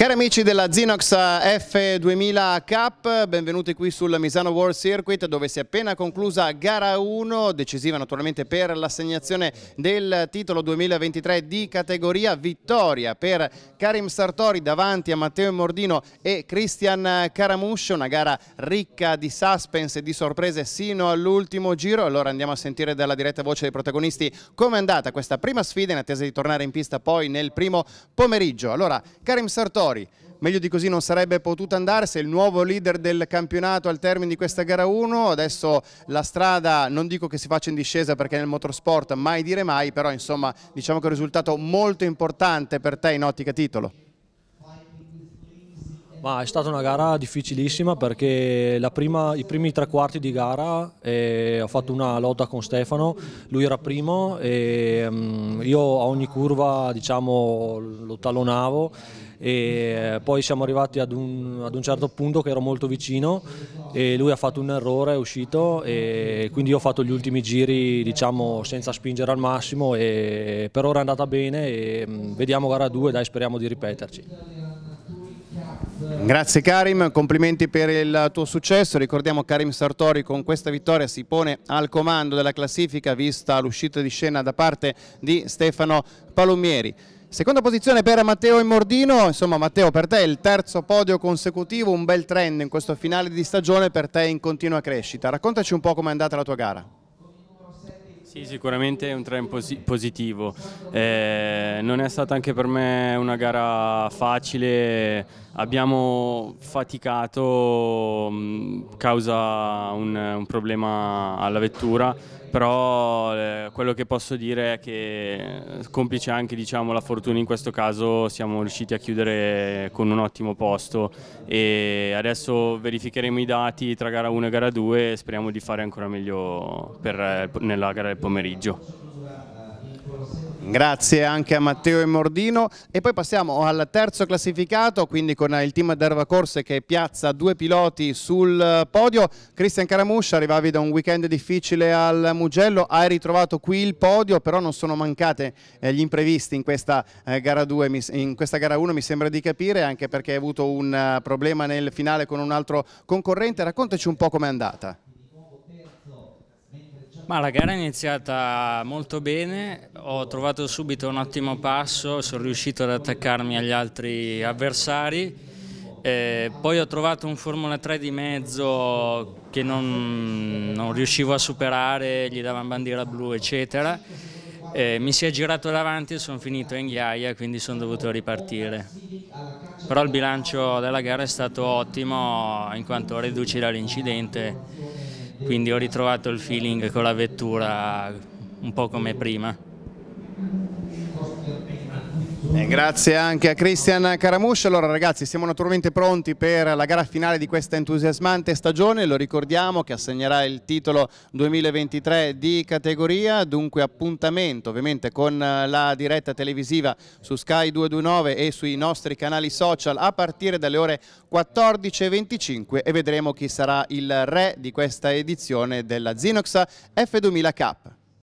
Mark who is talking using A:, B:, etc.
A: Cari amici della Zinox eh, F2000 Cup, benvenuti qui sul Misano World Circuit dove si è appena conclusa gara 1, decisiva naturalmente per l'assegnazione del titolo 2023 di categoria vittoria per Karim Sartori davanti a Matteo Mordino e Christian Caramuscio, una gara ricca di suspense e di sorprese sino all'ultimo giro. Allora andiamo a sentire dalla diretta voce dei protagonisti come è andata questa prima sfida in attesa di tornare in pista poi nel primo pomeriggio. Allora Karim Sartori fuori. Meglio di così non sarebbe potuta andare, sei il nuovo leader del campionato al termine di questa gara 1, adesso la strada non dico che si faccia in discesa perché nel motorsport mai dire mai, però insomma diciamo che è un risultato molto importante per te in ottica titolo.
B: Ma è stata una gara difficilissima perché prima, i primi tre quarti di gara eh, ho fatto una lotta con Stefano, lui era primo e mh, mm, io a ogni curva diciamo, lo tallonavo e eh, poi siamo arrivati ad un, ad un, certo punto che ero molto vicino e lui ha fatto un errore, è uscito e quindi ho fatto gli ultimi giri diciamo, senza spingere al massimo e per ora è andata bene e mm, vediamo gara 2, dai speriamo di ripeterci.
A: Grazie Karim, complimenti per il tuo successo, ricordiamo Karim Sartori con questa vittoria si pone al comando della classifica vista l'uscita di scena da parte di Stefano Palumieri. Seconda posizione per Matteo Immordino, insomma Matteo per te il terzo podio consecutivo, un bel trend in questo finale di stagione per te in continua crescita, raccontaci un po' come è andata la tua gara.
C: Sì, sicuramente è un trend positivo. Eh, non è stata anche per me una gara facile, abbiamo faticato mh, mm, causa un, un, problema alla vettura, però eh, quello che posso dire è che eh, complice anche diciamo, la fortuna in questo caso siamo riusciti a chiudere con un ottimo posto e adesso verificheremo i dati tra gara 1 e gara 2 e speriamo di fare ancora meglio per, eh, nella gara del pomeriggio.
A: Grazie anche a Matteo e Mordino e poi passiamo al terzo classificato quindi con il team d'Erva Corse che piazza due piloti sul podio Cristian Caramuscia arrivavi da un weekend difficile al Mugello hai ritrovato qui il podio però non sono mancate eh, gli imprevisti in questa eh, gara 2 in questa gara 1 mi sembra di capire anche perché hai avuto un eh, problema nel finale con un altro concorrente raccontaci un po' com'è andata
D: ma la gara è iniziata molto bene, ho trovato subito un ottimo passo, sono riuscito ad attaccarmi agli altri avversari, eh, poi ho trovato un Formula 3 di mezzo che non, non riuscivo a superare, gli davano bandiera blu eccetera, eh, mi si è girato davanti e sono finito in ghiaia quindi sono dovuto ripartire. Però il bilancio della gara è stato ottimo in quanto riduci dall'incidente quindi ho ritrovato il feeling con la vettura un po' come prima.
A: E grazie anche a Christian Caramuscio. Allora ragazzi siamo naturalmente pronti per la gara finale di questa entusiasmante stagione, lo ricordiamo che assegnerà il titolo 2023 di categoria, dunque appuntamento ovviamente con la diretta televisiva su Sky 229 e sui nostri canali social a partire dalle ore 14.25 e vedremo chi sarà il re di questa edizione della Zinox F2000 Cup.